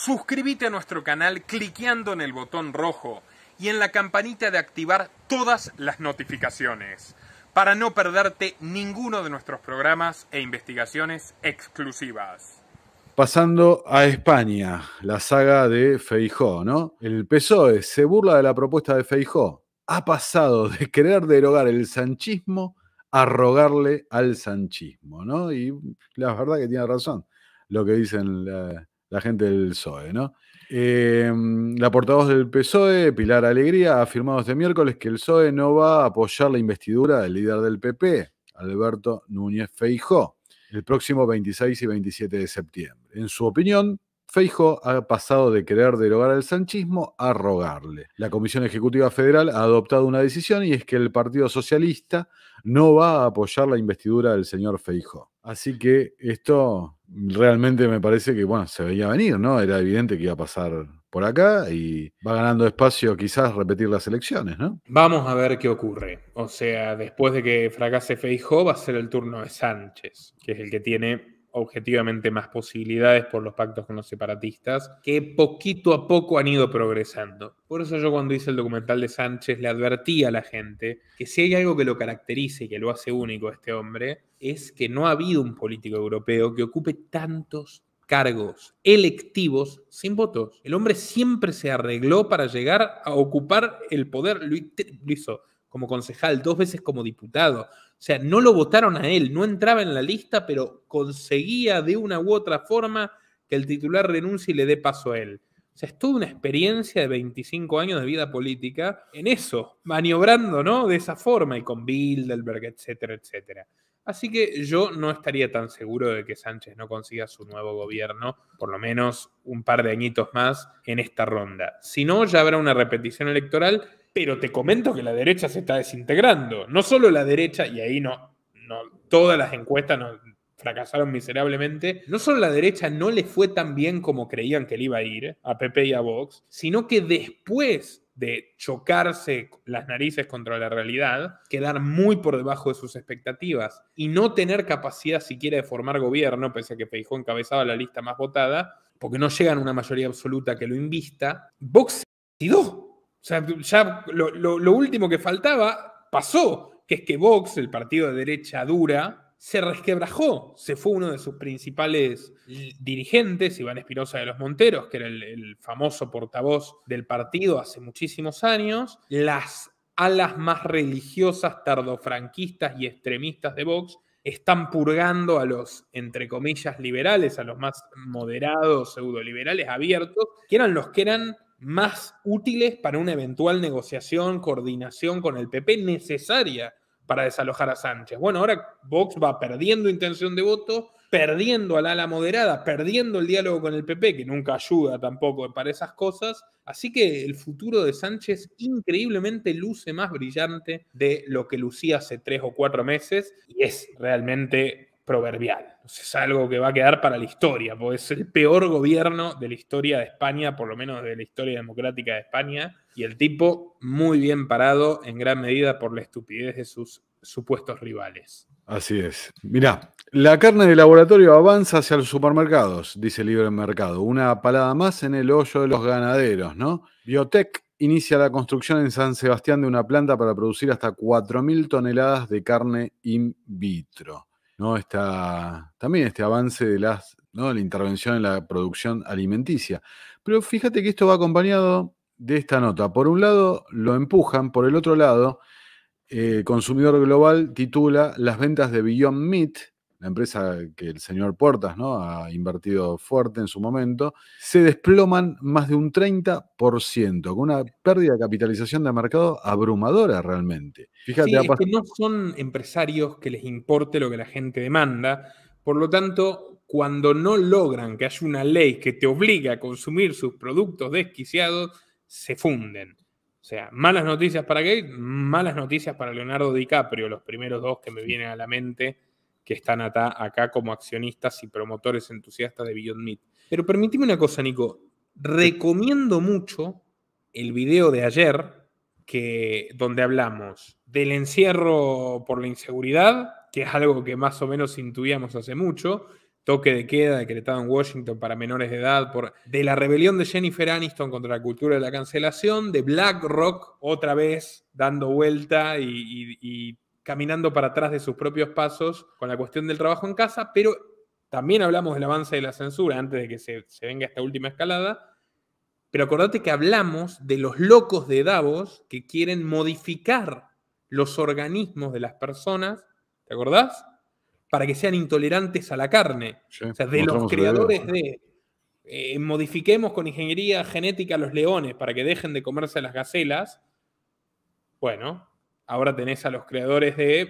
Suscríbete a nuestro canal cliqueando en el botón rojo y en la campanita de activar todas las notificaciones para no perderte ninguno de nuestros programas e investigaciones exclusivas. Pasando a España, la saga de Feijó, ¿no? El PSOE se burla de la propuesta de Feijó. Ha pasado de querer derogar el sanchismo a rogarle al sanchismo, ¿no? Y la verdad que tiene razón lo que dicen la gente del PSOE, ¿no? Em, la portavoz del PSOE, Pilar Alegría, ha afirmado este miércoles que el PSOE no va a apoyar la investidura del líder del PP, Alberto Núñez Feijó, el próximo 26 y 27 de septiembre. En su opinión, Feijó ha pasado de querer derogar al sanchismo a rogarle. La Comisión Ejecutiva Federal ha adoptado una decisión y es que el Partido Socialista no va a apoyar la investidura del señor Feijó. Así que esto realmente me parece que, bueno, se veía venir, ¿no? Era evidente que iba a pasar por acá y va ganando espacio quizás repetir las elecciones, ¿no? Vamos a ver qué ocurre. O sea, después de que fracase Feijóo va a ser el turno de Sánchez, que es el que tiene objetivamente más posibilidades por los pactos con los separatistas, que poquito a poco han ido progresando. Por eso yo cuando hice el documental de Sánchez le advertí a la gente que si hay algo que lo caracterice y que lo hace único a este hombre, es que no ha habido un político europeo que ocupe tantos cargos electivos sin votos. El hombre siempre se arregló para llegar a ocupar el poder. Lo hizo como concejal, dos veces como diputado. O sea, no lo votaron a él, no entraba en la lista, pero conseguía de una u otra forma que el titular renuncie y le dé paso a él. O sea, estuvo una experiencia de 25 años de vida política en eso, maniobrando, ¿no? De esa forma y con Bilderberg, etcétera, etcétera. Así que yo no estaría tan seguro de que Sánchez no consiga su nuevo gobierno, por lo menos un par de añitos más en esta ronda. Si no, ya habrá una repetición electoral, pero te comento que la derecha se está desintegrando. No solo la derecha, y ahí no, no todas las encuestas fracasaron miserablemente. No solo la derecha no le fue tan bien como creían que le iba a ir a PP y a Vox, sino que después de chocarse las narices contra la realidad, quedar muy por debajo de sus expectativas y no tener capacidad siquiera de formar gobierno, pese a que Feijó encabezaba la lista más votada, porque no llegan a una mayoría absoluta que lo invista, Vox se O sea, ya lo, lo último que faltaba pasó, que es que Vox, el partido de derecha dura, se resquebrajó, se fue uno de sus principales dirigentes, Iván Espinosa de los Monteros, que era el, famoso portavoz del partido hace muchísimos años, las alas más religiosas, tardofranquistas y extremistas de Vox están purgando a los, entre comillas, liberales, a los más moderados, pseudoliberales, abiertos, que eran los que eran más útiles para una eventual negociación, coordinación con el PP necesaria para desalojar a Sánchez. Bueno, ahora Vox va perdiendo intención de voto, perdiendo al ala moderada, perdiendo el diálogo con el PP, que nunca ayuda tampoco para esas cosas. Así que el futuro de Sánchez increíblemente luce más brillante de lo que lucía hace tres o cuatro meses y es realmente proverbial. Es algo que va a quedar para la historia, porque es el peor gobierno de la historia de España, por lo menos de la historia democrática de España y el tipo muy bien parado en gran medida por la estupidez de sus supuestos rivales. Así es. Mirá, la carne de laboratorio avanza hacia los supermercados, dice Libre Mercado. Una palada más en el hoyo de los ganaderos, ¿no? Biotech inicia la construcción en San Sebastián de una planta para producir hasta 4.000 toneladas de carne in vitro. ¿no? está también este avance de las, la intervención en la producción alimenticia. Pero fíjate que esto va acompañado de esta nota. Por un lado lo empujan, por el otro lado, eh, Consumidor Global titula Las ventas de Beyond Meat, la empresa que el señor Puertas ¿no? ha invertido fuerte en su momento, se desploman más de un 30%, con una pérdida de capitalización de mercado abrumadora realmente. Fíjate, que no son empresarios que les importe lo que la gente demanda, por lo tanto, cuando no logran que haya una ley que te obligue a consumir sus productos desquiciados, se funden. O sea, malas noticias para que malas noticias para Leonardo DiCaprio, los primeros dos que me vienen a la mente que están acá, acá como accionistas y promotores entusiastas de Beyond Meat. Pero permíteme una cosa, Nico. Recomiendo mucho el video de ayer que, donde hablamos del encierro por la inseguridad, que es algo que más o menos intuíamos hace mucho, toque de queda decretado en Washington para menores de edad, por, de la rebelión de Jennifer Aniston contra la cultura de la cancelación, de BlackRock otra vez dando vuelta y, caminando para atrás de sus propios pasos con la cuestión del trabajo en casa, pero también hablamos del avance de la censura antes de que se, se venga esta última escalada, pero acordate que hablamos de los locos de Davos que quieren modificar los organismos de las personas, ¿te acordás? para que sean intolerantes a la carne. o sea, de los creadores de eh, modifiquemos con ingeniería genética a los leones para que dejen de comerse las gacelas. Bueno, ahora tenés a los creadores de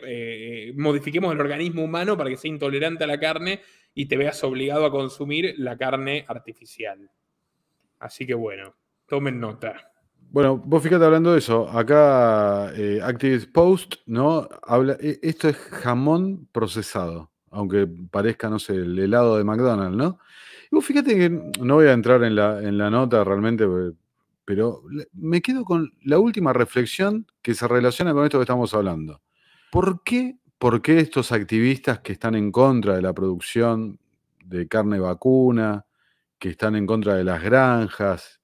eh, modifiquemos el organismo humano para que sea intolerante a la carne y te veas obligado a consumir la carne artificial. Así que bueno, tomen nota. Bueno, vos fíjate hablando de eso, acá eh, Activist Post, ¿no? Habla, e, esto es jamón procesado, aunque parezca, no sé, el helado de McDonald's, ¿no? Y vos fíjate que no voy a entrar en la, en la nota realmente, eh, pero me quedo con la última reflexión que se relaciona con esto que estamos hablando. ¿Por qué, por qué estos activistas que están en contra de la producción de carne vacuna, que están en contra de las granjas,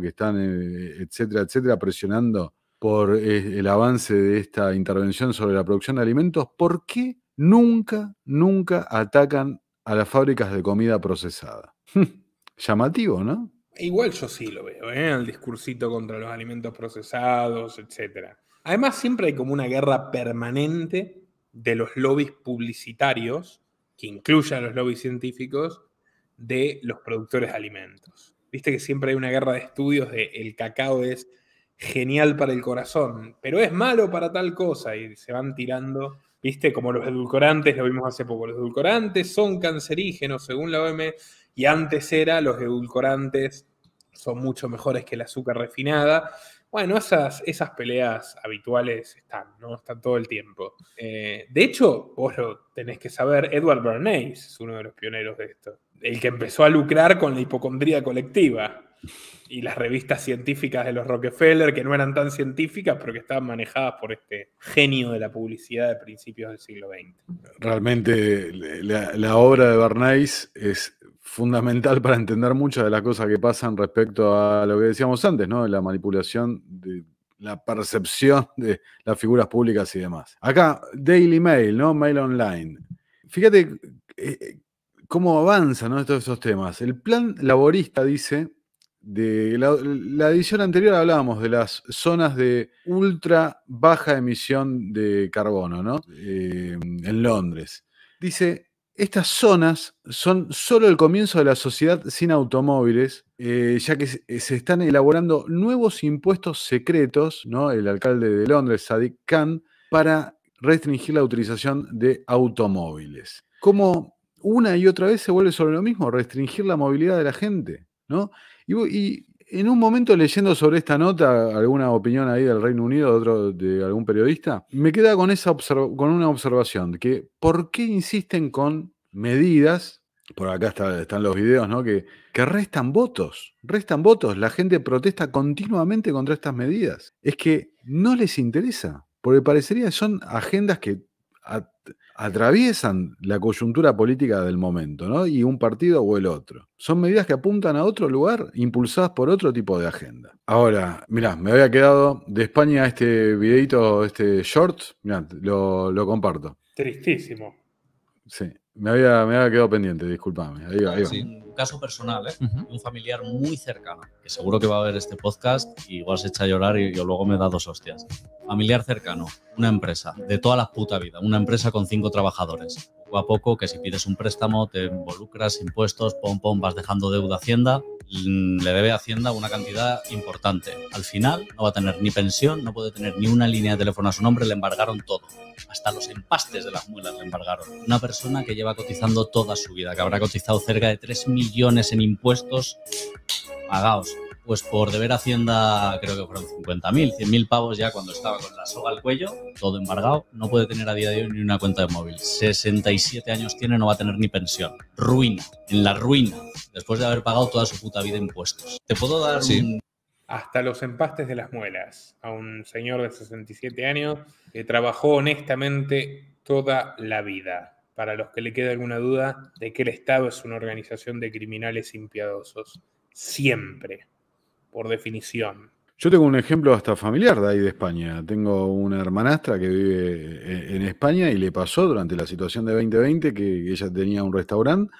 que están, eh, etcétera, etcétera, presionando por eh, el avance de esta intervención sobre la producción de alimentos, ¿por qué nunca, nunca atacan a las fábricas de comida procesada? Llamativo, ¿no? Igual yo sí lo veo, ¿eh? el discursito contra los alimentos procesados, etcétera. Además, siempre hay como una guerra permanente de los lobbies publicitarios, que incluye a los lobbies científicos, de los productores de alimentos. Viste que siempre hay una guerra de estudios de el cacao es genial para el corazón, pero es malo para tal cosa y se van tirando, viste, como los edulcorantes, lo vimos hace poco, los edulcorantes son cancerígenos según la OMS y antes era los edulcorantes son mucho mejores que el azúcar refinada bueno, esas, esas peleas habituales están, ¿no? Están todo el tiempo. Eh, de hecho, vos lo tenés que saber, Edward Bernays es uno de los pioneros de esto. El que empezó a lucrar con la hipocondría colectiva y las revistas científicas de los Rockefeller, que no eran tan científicas, pero que estaban manejadas por este genio de la publicidad de principios del siglo XX. Realmente la, la obra de Bernays es fundamental para entender muchas de las cosas que pasan respecto a lo que decíamos antes, ¿no? La manipulación de la percepción de las figuras públicas y demás. Acá, Daily Mail, ¿no? Mail Online. Fíjate eh, eh, cómo avanzan todos esos temas. El plan laborista dice, de la, edición anterior hablábamos de las zonas de ultra baja emisión de carbono, ¿no? Eh, en Londres. Dice, estas zonas son solo el comienzo de la sociedad sin automóviles, eh, ya que eh, se están elaborando nuevos impuestos secretos, ¿no? El alcalde de Londres, Sadiq Khan, para restringir la utilización de automóviles. Como una y otra vez se vuelve sobre lo mismo, restringir la movilidad de la gente, ¿no? y en un momento leyendo sobre esta nota, alguna opinión ahí del Reino Unido, de, otro, de algún periodista, me queda con, con una observación, que ¿por qué insisten con medidas? Por acá están los videos, ¿no? Que, que restan votos, restan votos. La gente protesta continuamente contra estas medidas. Es que no les interesa, porque parecería que son agendas que atraviesan la coyuntura política del momento, ¿no? Y un partido o el otro. Son medidas que apuntan a otro lugar, impulsadas por otro tipo de agenda. Ahora, mirá, me había quedado de España este videito, este short, mirá, lo, lo comparto. Tristísimo. Sí. Me había, quedado pendiente, discúlpame. Ahí un caso personal, ¿eh? Un familiar muy cercano, que seguro que va a ver este podcast y igual se echa a llorar y yo luego me da dos hostias. Familiar cercano, una empresa, de toda la puta vida, una empresa con cinco trabajadores. Poco a poco, que si pides un préstamo, te involucras, impuestos, pom, pom, vas dejando deuda a Hacienda le debe Hacienda una cantidad importante. Al final no va a tener ni pensión, no puede tener ni una línea de teléfono a su nombre, le embargaron todo. Hasta los empastes de las muelas le embargaron. Una persona que lleva cotizando toda su vida, que habrá cotizado cerca de 3 millones en impuestos pagados pues por deber Hacienda, creo que fueron 50.000, 100.000 pavos ya cuando estaba con la soga al cuello, todo embargado, no puede tener a día de hoy ni una cuenta de móvil. 67 años tiene, no va a tener ni pensión. Ruina, en la ruina, después de haber pagado toda su puta vida impuestos. Te puedo dar un... Hasta los empastes de las muelas, a un señor de 67 años que trabajó honestamente toda la vida para los que le quede alguna duda de que el Estado es una organización de criminales impiadosos. Siempre por definición. Yo tengo un ejemplo hasta familiar de ahí de España. Tengo una hermanastra que vive eh, en España y le pasó durante la situación de 2020 que ella tenía un restaurante,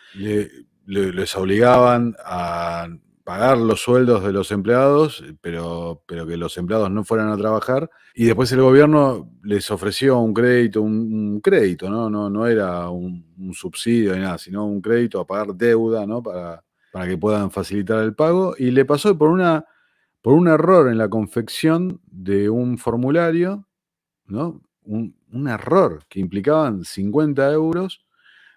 les obligaban a pagar los sueldos de los empleados, pero, pero que los empleados no fueran a trabajar. Y después el gobierno les ofreció un crédito, un, crédito, ¿no? No, no era un, un subsidio ni nada, sino un crédito a pagar deuda, ¿no? Para, para que puedan facilitar el pago. Y le pasó por, una, por un error en la confección de un formulario, ¿no? Un, error que implicaban 50 euros,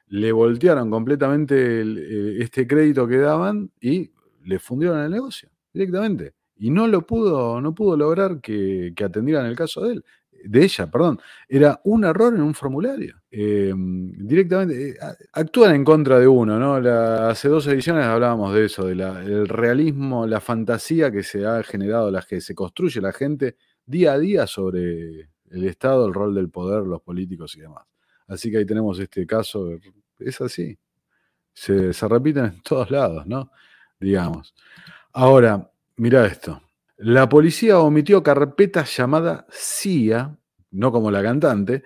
le voltearon completamente este crédito que daban y le fundieron el negocio directamente. Y no lo pudo, no pudo lograr que, que atendieran el caso de él de ella, perdón, era un error en un formulario. Em, directamente, eh, actúan en contra de uno, ¿no? hace dos ediciones hablábamos de eso, del realismo, la fantasía que se ha generado, la que se construye la gente día a día sobre el Estado, el rol del poder, los políticos y demás. Así que ahí tenemos este caso, es así. Se, se repiten en todos lados, ¿no? Digamos. Ahora, mira esto. La policía omitió carpeta llamada CIA, no como la cantante,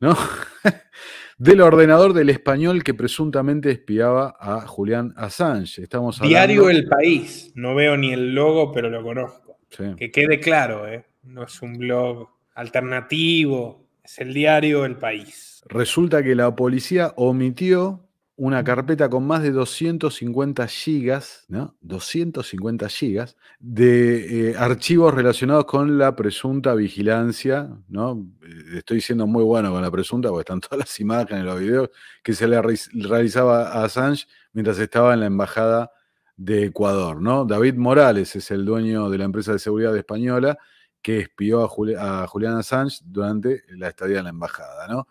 ¿no? del ordenador del español que presuntamente espiaba a Julián Assange. Estamos Diario El País, no veo ni el logo, pero lo conozco. Que quede claro, ¿eh? no es un blog alternativo, es el diario El País. Resulta que la policía omitió una carpeta con más de 250 gigas, ¿no? 250 gigas de eh, archivos relacionados con la presunta vigilancia, ¿no? Eh, estoy siendo muy bueno con la presunta porque están todas las imágenes, los videos que se le realizaba a Assange mientras estaba en la embajada de Ecuador, ¿no? David Morales es el dueño de la empresa de seguridad española que espió a, a Julián Assange durante la estadía en la embajada, ¿no?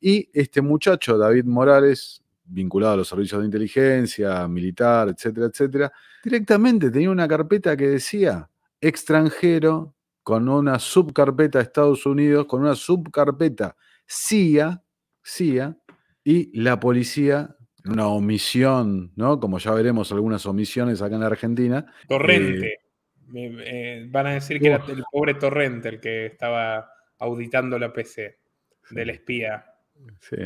Y este muchacho, David Morales, vinculado a los servicios de inteligencia, militar, etcétera, etcétera, directamente tenía una carpeta que decía extranjero con una subcarpeta Estados Unidos, con una subcarpeta CIA, CIA y la policía, una omisión, ¿no? Como ya veremos algunas omisiones acá en la Argentina. Torrente. Eh, eh, van a decir que era el pobre Torrente el que estaba auditando la PC del espía. Sí,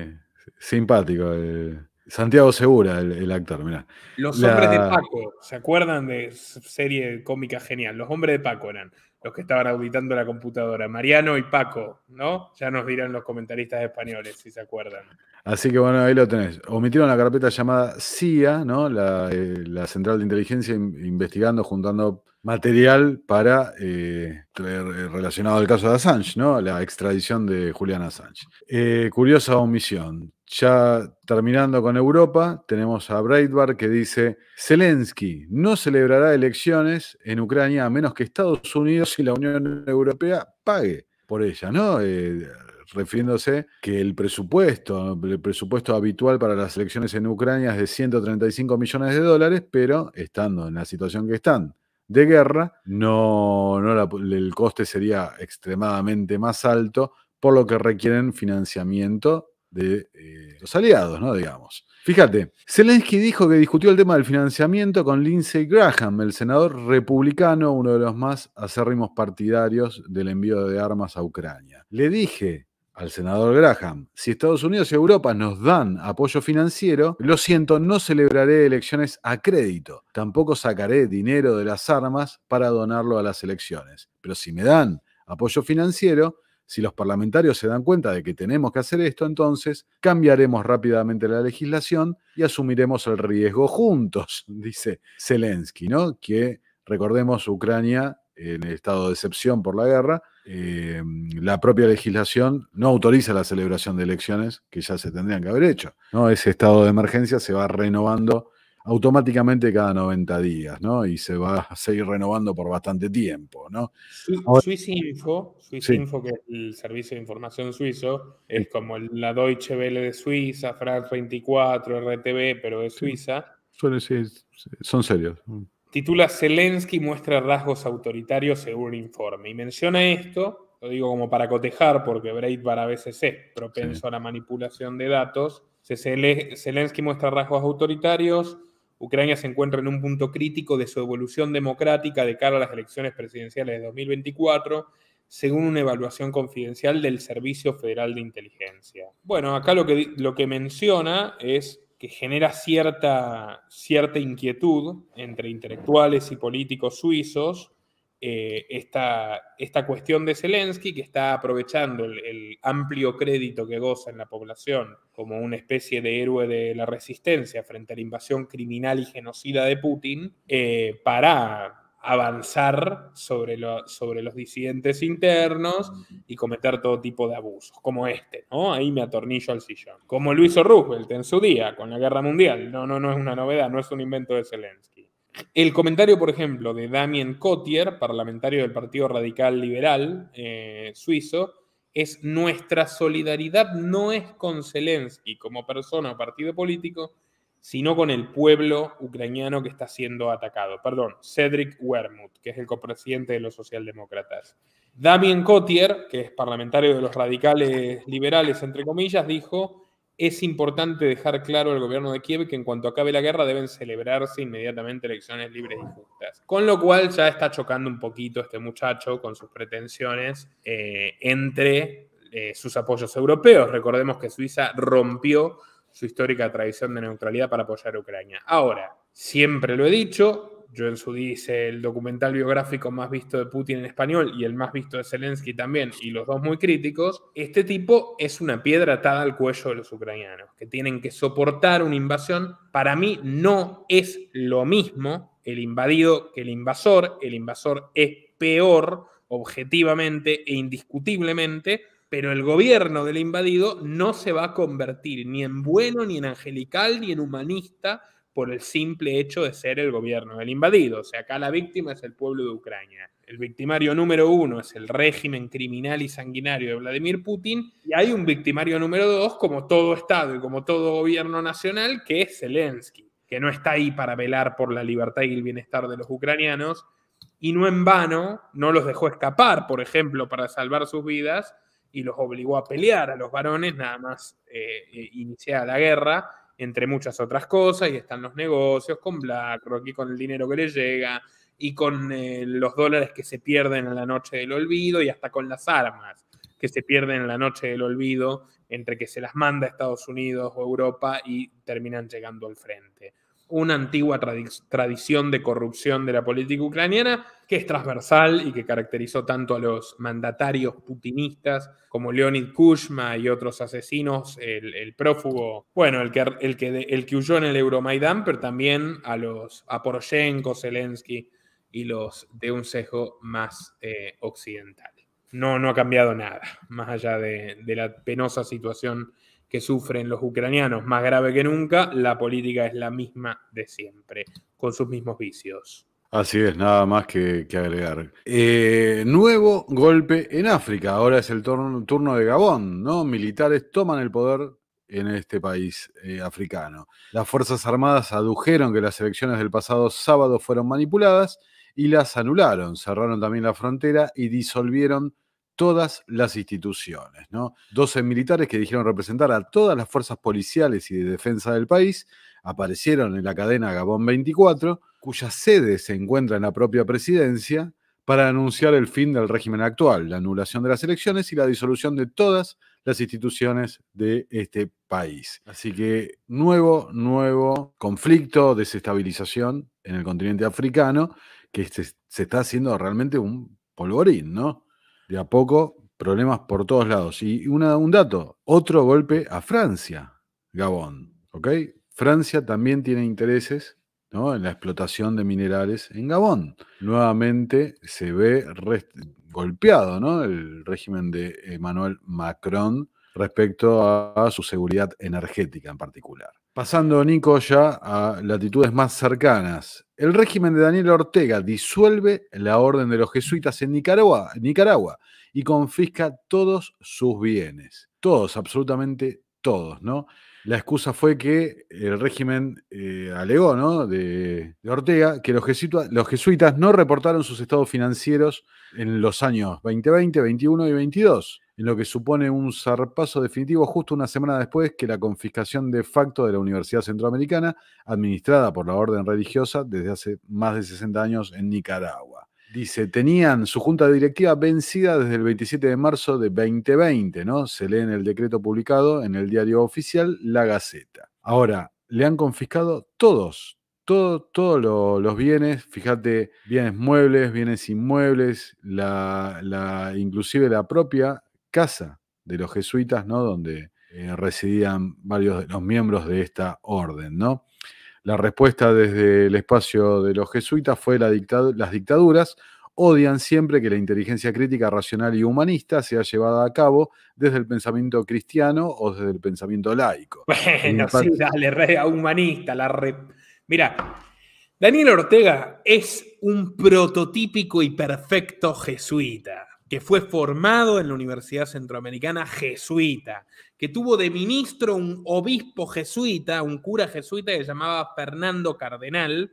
simpático. Eh, Santiago Segura, el, actor, mirá. Los hombres de Paco, ¿se acuerdan de serie cómica genial? Los hombres de Paco eran los que estaban auditando la computadora. Mariano y Paco, ¿no? Ya nos dirán los comentaristas españoles si se acuerdan. Así que bueno, ahí lo tenés. Omitieron la carpeta llamada CIA, ¿no? La, eh, central de inteligencia investigando, juntando material para eh, eh, relacionado al caso de Assange, ¿no? La extradición de Julian Assange. curiosa omisión. Ya terminando con Europa, tenemos a Breitbart que dice, Zelensky no celebrará elecciones en Ucrania a menos que Estados Unidos y la Unión Europea pague por ella. ¿no? Eh, refiriéndose que el presupuesto, el presupuesto habitual para las elecciones en Ucrania es de 135 millones de dólares, pero estando en la situación que están de guerra, no, el coste sería extremadamente más alto, por lo que requieren financiamiento de eh, los aliados, ¿no? Digamos. Fíjate, Zelensky dijo que discutió el tema del financiamiento con Lindsey Graham, el senador republicano, uno de los más acérrimos partidarios del envío de armas a Ucrania. Le dije al senador Graham, si Estados Unidos y Europa nos dan apoyo financiero, lo siento, no celebraré elecciones a crédito, tampoco sacaré dinero de las armas para donarlo a las elecciones, pero si me dan apoyo financiero, si los parlamentarios se dan cuenta de que tenemos que hacer esto, entonces cambiaremos rápidamente la legislación y asumiremos el riesgo juntos, dice Zelensky, ¿no? Que recordemos, Ucrania en estado de excepción por la guerra, eh, la propia legislación no autoriza la celebración de elecciones que ya se tendrían que haber hecho. ¿no? Ese estado de emergencia se va renovando automáticamente cada 90 días, ¿no? Y se va a seguir renovando por bastante tiempo, ¿no? Swissinfo, que es el servicio de información suizo, es como la Deutsche Welle de Suiza, France 24, RTB pero de Suiza. Suele ser, son serios. Titula Zelensky muestra rasgos autoritarios según informe. Y menciona esto, lo digo como para cotejar, porque Breitbart a veces es propenso a la manipulación de datos. Zelensky muestra rasgos autoritarios, Ucrania se encuentra en un punto crítico de su evolución democrática de cara a las elecciones presidenciales de 2024, según una evaluación confidencial del Servicio Federal de Inteligencia. Bueno, acá lo que, lo que menciona es que genera cierta, cierta inquietud entre intelectuales y políticos suizos eh, esta, cuestión de Zelensky, que está aprovechando el, amplio crédito que goza en la población como una especie de héroe de la resistencia frente a la invasión criminal y genocida de Putin, eh, para avanzar sobre, sobre los disidentes internos y cometer todo tipo de abusos, como este, ¿no? Ahí me atornillo al sillón. Como lo hizo Roosevelt en su día, con la guerra mundial. No, no, no es una novedad, no es un invento de Zelensky. El comentario, por ejemplo, de Damien Cotier, parlamentario del Partido Radical Liberal eh, suizo, es nuestra solidaridad no es con Zelensky como persona o partido político, sino con el pueblo ucraniano que está siendo atacado. Perdón, Cedric Wermuth, que es el copresidente de los socialdemócratas. Damien Cotier, que es parlamentario de los radicales liberales, entre comillas, dijo, es importante dejar claro al gobierno de Kiev que en cuanto acabe la guerra deben celebrarse inmediatamente elecciones libres y justas. Con lo cual ya está chocando un poquito este muchacho con sus pretensiones eh, entre eh, sus apoyos europeos. Recordemos que Suiza rompió su histórica tradición de neutralidad para apoyar a Ucrania. Ahora, siempre lo he dicho, Joel día dice el documental biográfico más visto de Putin en español y el más visto de Zelensky también, y los dos muy críticos, este tipo es una piedra atada al cuello de los ucranianos, que tienen que soportar una invasión. Para mí no es lo mismo el invadido que el invasor, el invasor es peor objetivamente e indiscutiblemente, pero el gobierno del invadido no se va a convertir ni en bueno, ni en angelical, ni en humanista, por el simple hecho de ser el gobierno del invadido. O sea, acá la víctima es el pueblo de Ucrania. El victimario número uno es el régimen criminal y sanguinario de Vladimir Putin. Y hay un victimario número dos, como todo Estado y como todo gobierno nacional, que es Zelensky, que no está ahí para velar por la libertad y el bienestar de los ucranianos. Y no en vano, no los dejó escapar, por ejemplo, para salvar sus vidas y los obligó a pelear a los varones, nada más eh, eh iniciada la guerra entre muchas otras cosas, y están los negocios con BlackRock y con el dinero que le llega y con eh, los dólares que se pierden en la noche del olvido y hasta con las armas que se pierden en la noche del olvido entre que se las manda a Estados Unidos o Europa y terminan llegando al frente una antigua tradición de corrupción de la política ucraniana que es transversal y que caracterizó tanto a los mandatarios putinistas como Leonid Kushma y otros asesinos, el, prófugo, bueno, el que, el, que, el que huyó en el Euromaidán, pero también a los a Poroshenko, Zelensky y los de un sesgo más eh, occidental. No, no ha cambiado nada, más allá de la penosa situación que sufren los ucranianos, más grave que nunca, la política es la misma de siempre, con sus mismos vicios. Así es, nada más que, agregar. Eh, nuevo golpe en África, ahora es el turno, de Gabón, ¿no? Militares toman el poder en este país eh, africano. Las Fuerzas Armadas adujeron que las elecciones del pasado sábado fueron manipuladas y las anularon, cerraron también la frontera y disolvieron todas las instituciones. ¿no? 12 militares que dijeron representar a todas las fuerzas policiales y de defensa del país aparecieron en la cadena Gabón 24, cuya sede se encuentra en la propia presidencia, para anunciar el fin del régimen actual, la anulación de las elecciones y la disolución de todas las instituciones de este país. Así que nuevo, nuevo conflicto, desestabilización en el continente africano, que se está haciendo realmente un polvorín, ¿no? de a poco problemas por todos lados. Y un dato, otro golpe a Francia, Gabón, ¿ok? Francia también tiene intereses en la explotación de minerales en Gabón. Nuevamente se ve golpeado ¿no? el régimen de Emmanuel Macron respecto a su seguridad energética en particular. Pasando, Nico, ya a latitudes más cercanas. El régimen de Daniel Ortega disuelve la orden de los jesuitas en Nicaragua, y confisca todos sus bienes. Todos, absolutamente todos, ¿no? La excusa fue que el régimen eh, alegó, ¿no? De, Ortega, que los jesuitas, los jesuitas no reportaron sus estados financieros en los años 2020, 21 y 22 en lo que supone un zarpazo definitivo justo una semana después que la confiscación de facto de la Universidad Centroamericana, administrada por la Orden Religiosa desde hace más de 60 años en Nicaragua. Dice, tenían su junta directiva vencida desde el 27 de marzo de 2020, ¿no? Se lee en el decreto publicado en el diario oficial La Gaceta. Ahora, le han confiscado todos, todos todo los bienes, fíjate, bienes muebles, bienes inmuebles, la, inclusive la propia casa de los jesuitas, ¿no? Donde eh, residían varios de los miembros de esta orden, ¿no? La respuesta desde el espacio de los jesuitas fue la las dictaduras odian siempre que la inteligencia crítica, racional y humanista sea llevada a cabo desde el pensamiento cristiano o desde el pensamiento laico. Bueno, sí, humanista, la Mira, Daniel Ortega es un prototípico y perfecto jesuita que fue formado en la Universidad Centroamericana jesuita, que tuvo de ministro un obispo jesuita, un cura jesuita que se llamaba Fernando Cardenal,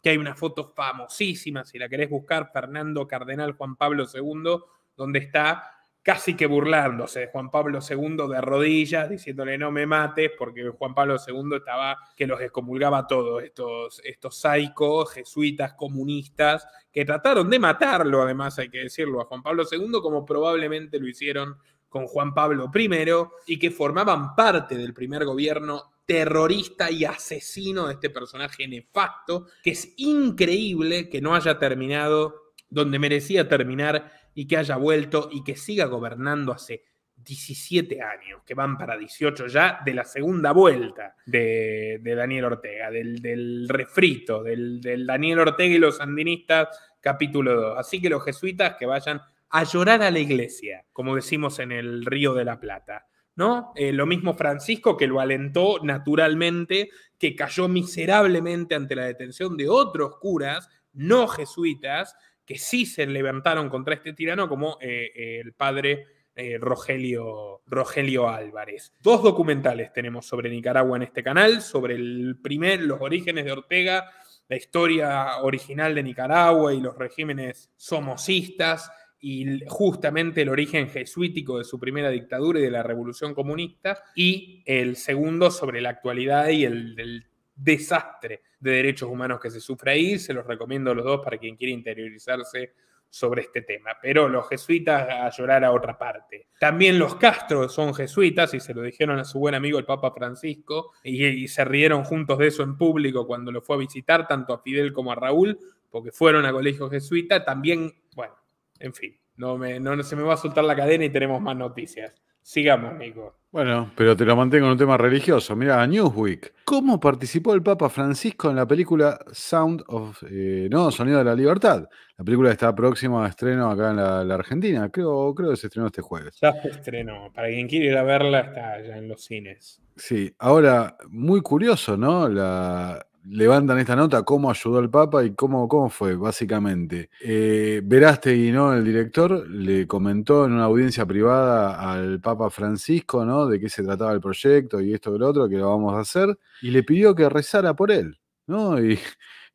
que hay una foto famosísima, si la querés buscar, Fernando Cardenal Juan Pablo II, donde está casi que burlándose de Juan Pablo II de rodillas, diciéndole no me mates, porque Juan Pablo II estaba que los excomulgaba a todos, estos, estos saicos, jesuitas, comunistas, que trataron de matarlo, además hay que decirlo, a Juan Pablo II, como probablemente lo hicieron con Juan Pablo I, y que formaban parte del primer gobierno terrorista y asesino de este personaje nefasto, que es increíble que no haya terminado donde merecía terminar y que haya vuelto y que siga gobernando hace 17 años, que van para 18 ya, de la segunda vuelta de, de Daniel Ortega, del, del refrito, del, Daniel Ortega y los sandinistas, capítulo 2. Así que los jesuitas que vayan a llorar a la iglesia, como decimos en el Río de la Plata. ¿No? Eh, lo mismo Francisco que lo alentó naturalmente, que cayó miserablemente ante la detención de otros curas no jesuitas, que sí se levantaron contra este tirano, como eh, el padre eh, Rogelio, Rogelio Álvarez. Dos documentales tenemos sobre Nicaragua en este canal, sobre el primer, los orígenes de Ortega, la historia original de Nicaragua y los regímenes somocistas y justamente el origen jesuítico de su primera dictadura y de la revolución comunista, y el segundo sobre la actualidad y el, el desastre de derechos humanos que se sufre ahí. Se los recomiendo a los dos para quien quiera interiorizarse sobre este tema. Pero los jesuitas a llorar a otra parte. También los castros son jesuitas y se lo dijeron a su buen amigo el Papa Francisco y, se rieron juntos de eso en público cuando lo fue a visitar, tanto a Fidel como a Raúl, porque fueron a colegio jesuita. También, bueno, en fin, no, no se me va a soltar la cadena y tenemos más noticias. Sigamos, Nico. Bueno, pero te lo mantengo en un tema religioso. Mira, Newsweek. ¿Cómo participó el Papa Francisco en la película Sound of. Eh, no, Sonido de la Libertad? La película está próxima a estreno acá en la, Argentina. Creo, creo que se estrenó este jueves. Ya se estrenó. Para quien quiere ir a verla, está ya en los cines. Sí, ahora, muy curioso, ¿no? La, levantan esta nota, cómo ayudó al Papa y cómo, cómo fue, básicamente. Eh, Veraste y ¿no? El director le comentó en una audiencia privada al Papa Francisco, ¿no? De qué se trataba el proyecto y esto y lo otro, que lo vamos a hacer, y le pidió que rezara por él, ¿no? Y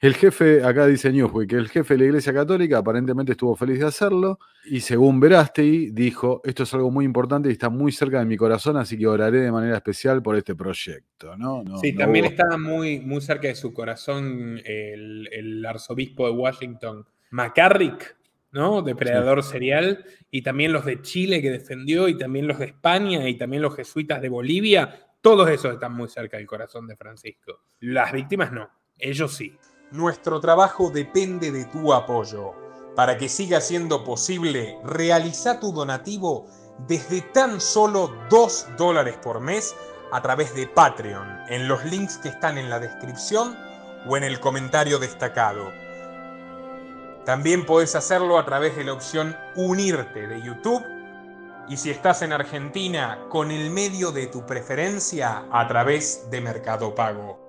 el jefe, acá dice Newsweek, que el jefe de la Iglesia Católica aparentemente estuvo feliz de hacerlo y según Verástegui dijo, esto es algo muy importante y está muy cerca de mi corazón, así que oraré de manera especial por este proyecto. ¿no? sí, también estaba muy, muy cerca de su corazón el, arzobispo de Washington, McCarrick, ¿no? Depredador serial, y también los de Chile que defendió, y también los de España, y también los jesuitas de Bolivia, todos esos están muy cerca del corazón de Francisco. Las víctimas no, ellos sí. Nuestro trabajo depende de tu apoyo. Para que siga siendo posible, realiza tu donativo desde tan solo 2 dólares por mes a través de Patreon, en los links que están en la descripción o en el comentario destacado. También puedes hacerlo a través de la opción Unirte de YouTube y si estás en Argentina, con el medio de tu preferencia a través de Mercado Pago.